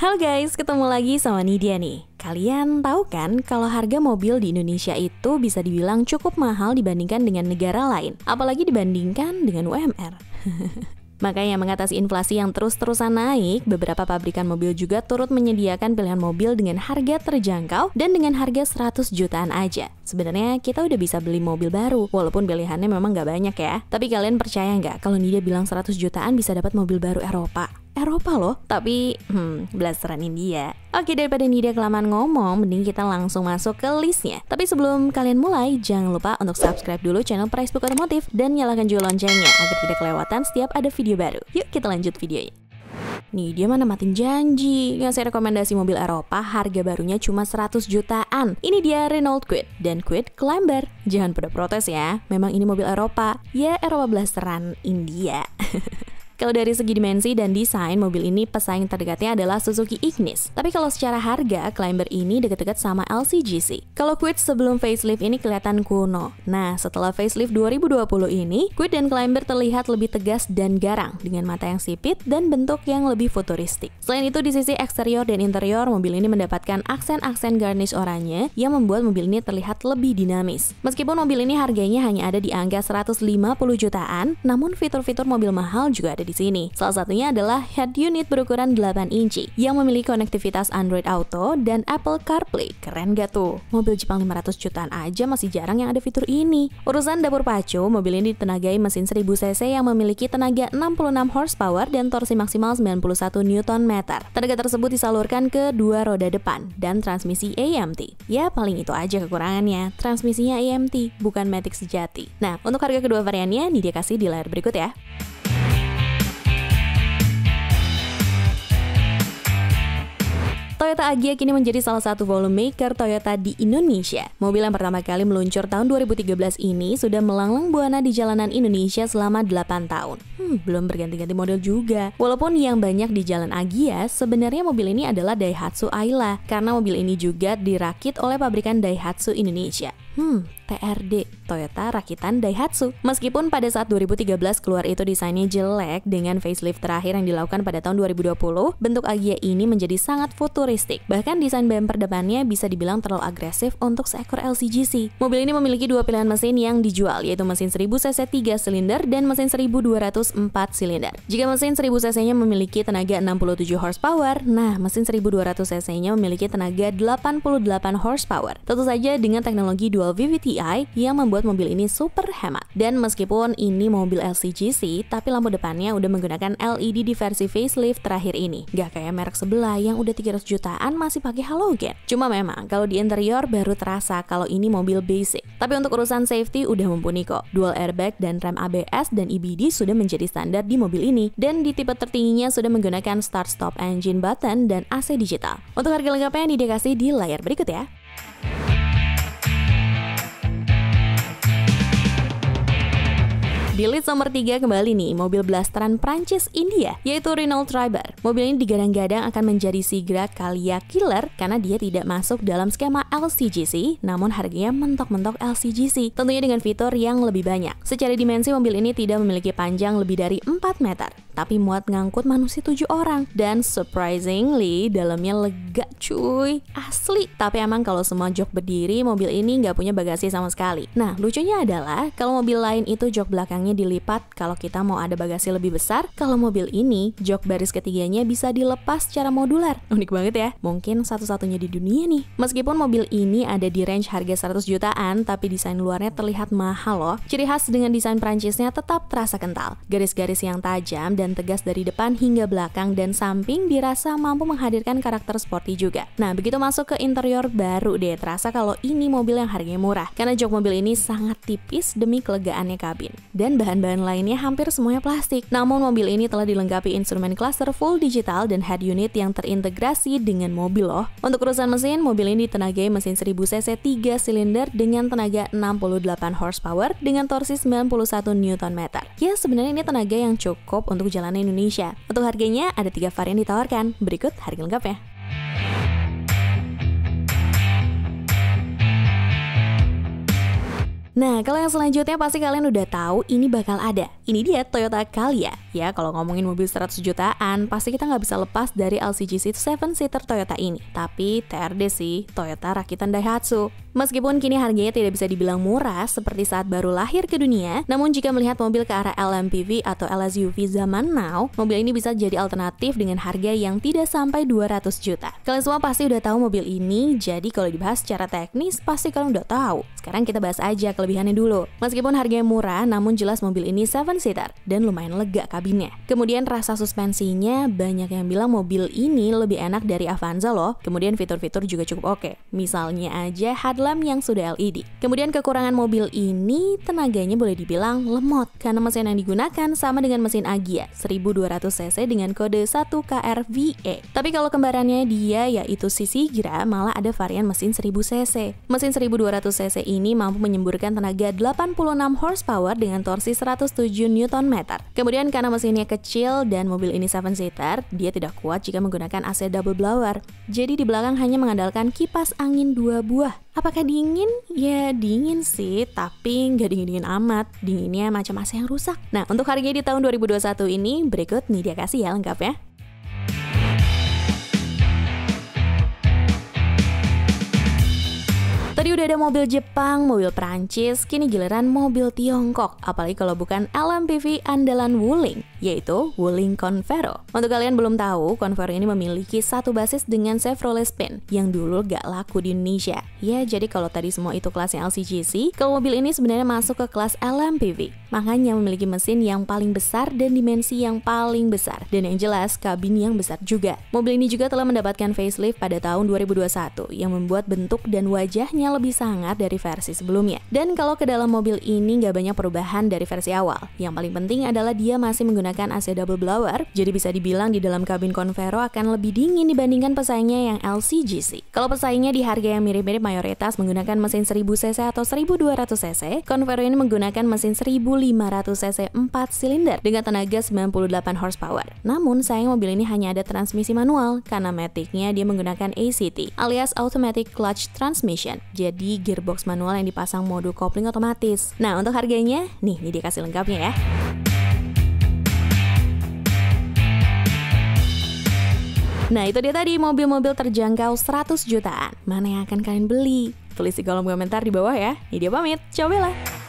Halo guys, ketemu lagi sama Nidia nih. Kalian tahu kan kalau harga mobil di Indonesia itu bisa dibilang cukup mahal dibandingkan dengan negara lain, apalagi dibandingkan dengan UMR. Makanya mengatasi inflasi yang terus-terusan naik, beberapa pabrikan mobil juga turut menyediakan pilihan mobil dengan harga terjangkau dan dengan harga 100 jutaan aja. Sebenarnya kita udah bisa beli mobil baru, walaupun pilihannya memang nggak banyak ya. Tapi kalian percaya nggak kalau Nidia bilang 100 jutaan bisa dapat mobil baru Eropa? Eropa loh, tapi hmm, blasteran India. Oke, daripada Nidia kelamaan ngomong, mending kita langsung masuk ke listnya. Tapi sebelum kalian mulai, jangan lupa untuk subscribe dulu channel Pricebook Automotive dan nyalakan juga loncengnya agar tidak kelewatan setiap ada video baru. Yuk kita lanjut videonya. Nih, dia mana matiin janji. Yang saya rekomendasi mobil Eropa, harga barunya cuma 100 jutaan. Ini dia Renault Kwid dan Kwid Climber. Jangan pada protes ya, memang ini mobil Eropa. Ya, Eropa blasteran India. Kalau dari segi dimensi dan desain, mobil ini pesaing terdekatnya adalah Suzuki Ignis. Tapi kalau secara harga, Climber ini dekat-dekat sama LCGC. Kalau Quid sebelum facelift ini kelihatan kuno. Nah, setelah facelift 2020 ini, Quid dan Climber terlihat lebih tegas dan garang dengan mata yang sipit dan bentuk yang lebih futuristik. Selain itu, di sisi eksterior dan interior, mobil ini mendapatkan aksen-aksen garnish oranye yang membuat mobil ini terlihat lebih dinamis. Meskipun mobil ini harganya hanya ada di angka 150 jutaan, namun fitur-fitur mobil mahal juga ada di di sini. Salah satunya adalah head unit berukuran 8 inci yang memiliki konektivitas Android Auto dan Apple CarPlay. Keren gak tuh? Mobil Jepang 500 jutaan aja masih jarang yang ada fitur ini. Urusan dapur pacu, mobil ini ditenagai mesin 1000 cc yang memiliki tenaga 66 horsepower dan torsi maksimal 91 Newton meter. Tenaga tersebut disalurkan ke dua roda depan dan transmisi AMT. Ya paling itu aja kekurangannya, transmisinya AMT bukan Matic sejati. Nah, untuk harga kedua variannya ini dia kasih di layar berikut ya. Toyota Agya kini menjadi salah satu volume maker Toyota di Indonesia. Mobil yang pertama kali meluncur tahun 2013 ini sudah melanglang buana di jalanan Indonesia selama 8 tahun. Hmm, belum berganti-ganti model juga. Walaupun yang banyak di jalan Agya, sebenarnya mobil ini adalah Daihatsu Ayla karena mobil ini juga dirakit oleh pabrikan Daihatsu Indonesia. Hmm, TRD Toyota Rakitan Daihatsu. Meskipun pada saat 2013 keluar itu desainnya jelek dengan facelift terakhir yang dilakukan pada tahun 2020, bentuk Agya ini menjadi sangat futuristik. Bahkan desain bumper depannya bisa dibilang terlalu agresif untuk seekor LCGC. Mobil ini memiliki dua pilihan mesin yang dijual, yaitu mesin 1000cc 3 silinder dan mesin 1204 silinder. Jika mesin 1000cc-nya memiliki tenaga 67 horsepower, nah mesin 1200cc-nya memiliki tenaga 88 horsepower. Tentu saja dengan teknologi dual VVT yang membuat mobil ini super hemat. Dan meskipun ini mobil LCGC, tapi lampu depannya udah menggunakan LED di versi facelift terakhir ini. Gak kayak merek sebelah yang udah 300 jutaan masih pakai halogen. Cuma memang kalau di interior baru terasa kalau ini mobil basic. Tapi untuk urusan safety udah mumpuni kok. Dual airbag dan rem ABS dan EBD sudah menjadi standar di mobil ini dan di tipe tertingginya sudah menggunakan start stop engine button dan AC digital. Untuk harga lengkapnya didekasi di layar berikut ya. Di list nomor 3 kembali nih, mobil blasteran Prancis India, yaitu Renault Triber. Mobil ini digadang-gadang akan menjadi Sigra Kalia Killer karena dia tidak masuk dalam skema LCGC, namun harganya mentok-mentok LCGC, tentunya dengan fitur yang lebih banyak. Secara dimensi, mobil ini tidak memiliki panjang lebih dari 4 meter, tapi muat ngangkut manusia 7 orang. Dan surprisingly, dalamnya lega cuy, asli. Tapi emang kalau semua jok berdiri, mobil ini nggak punya bagasi sama sekali. Nah, lucunya adalah, kalau mobil lain itu jok belakangnya belakangnya dilipat kalau kita mau ada bagasi lebih besar. Kalau mobil ini, jok baris ketiganya bisa dilepas secara modular. Unik banget ya. Mungkin satu-satunya di dunia nih. Meskipun mobil ini ada di range harga 100 jutaan, tapi desain luarnya terlihat mahal loh. Ciri khas dengan desain perancisnya tetap terasa kental. Garis-garis yang tajam dan tegas dari depan hingga belakang dan samping dirasa mampu menghadirkan karakter sporty juga. Nah, begitu masuk ke interior baru deh terasa kalau ini mobil yang harganya murah karena jok mobil ini sangat tipis demi kelegaannya kabin. Dan bahan-bahan lainnya hampir semuanya plastik. Namun mobil ini telah dilengkapi instrumen cluster full digital dan head unit yang terintegrasi dengan mobil loh. Untuk urusan mesin, mobil ini ditenagai mesin 1000 cc 3 silinder dengan tenaga 68 horsepower dengan torsi 91 meter. Ya, sebenarnya ini tenaga yang cukup untuk jalan Indonesia. Untuk harganya ada tiga varian ditawarkan. Berikut harga lengkapnya. Nah, kalau yang selanjutnya pasti kalian udah tahu ini bakal ada. Ini dia Toyota Calya. Ya, kalau ngomongin mobil 100 jutaan, pasti kita nggak bisa lepas dari LCGC 7-seater Toyota ini. Tapi TRD sih, Toyota rakitan Daihatsu. Meskipun kini harganya tidak bisa dibilang murah seperti saat baru lahir ke dunia, namun jika melihat mobil ke arah LMPV atau LSUV zaman now, mobil ini bisa jadi alternatif dengan harga yang tidak sampai 200 juta. Kalian semua pasti udah tahu mobil ini, jadi kalau dibahas secara teknis pasti kalian udah tahu. Sekarang kita bahas aja kelebihannya dulu. Meskipun harganya murah, namun jelas mobil ini 7 seater dan lumayan lega kabinnya. Kemudian rasa suspensinya banyak yang bilang mobil ini lebih enak dari Avanza loh. Kemudian fitur-fitur juga cukup oke. Okay. Misalnya aja headlamp yang sudah LED. Kemudian kekurangan mobil ini tenaganya boleh dibilang lemot karena mesin yang digunakan sama dengan mesin Agya 1200 cc dengan kode 1KRVE. Tapi kalau kembarannya dia yaitu si Sigra malah ada varian mesin 1000 cc. Mesin 1200 cc ini mampu menyemburkan tenaga 86 horsepower dengan torsi 107 Newton meter. Kemudian karena mesinnya kecil dan mobil ini 7-seater, dia tidak kuat jika menggunakan AC double blower. Jadi di belakang hanya mengandalkan kipas angin dua buah. Apakah dingin? Ya dingin sih, tapi nggak dingin-dingin amat. Dinginnya macam AC yang rusak. Nah, untuk harganya di tahun 2021 ini, berikut nih dia kasih ya lengkapnya. Udah ada mobil Jepang, mobil Perancis, kini giliran mobil Tiongkok, apalagi kalau bukan LMPV andalan Wuling, yaitu Wuling Convero. Untuk kalian belum tahu, Convero ini memiliki satu basis dengan Chevrolet Spin, yang dulu gak laku di Indonesia. Ya, jadi kalau tadi semua itu kelasnya LCGC, kalau mobil ini sebenarnya masuk ke kelas LMPV. Makanya memiliki mesin yang paling besar dan dimensi yang paling besar. Dan yang jelas, kabin yang besar juga. Mobil ini juga telah mendapatkan facelift pada tahun 2021 yang membuat bentuk dan wajahnya lebih sangat dari versi sebelumnya. Dan kalau ke dalam mobil ini nggak banyak perubahan dari versi awal. Yang paling penting adalah dia masih menggunakan AC double blower, jadi bisa dibilang di dalam kabin Convero akan lebih dingin dibandingkan pesaingnya yang LCGC. Kalau pesaingnya di harga yang mirip-mirip mayoritas menggunakan mesin 1000 cc atau 1200 cc, Convero ini menggunakan mesin 1000 cc 4 silinder dengan tenaga 98 horsepower. Namun sayang mobil ini hanya ada transmisi manual karena metiknya dia menggunakan ACT alias Automatic Clutch Transmission. Jadi gearbox manual yang dipasang modul kopling otomatis. Nah untuk harganya, nih ini dia kasih lengkapnya ya. Nah itu dia tadi mobil-mobil terjangkau 100 jutaan. Mana yang akan kalian beli? Tulis di kolom komentar di bawah ya. Ini dia pamit. Cobalah.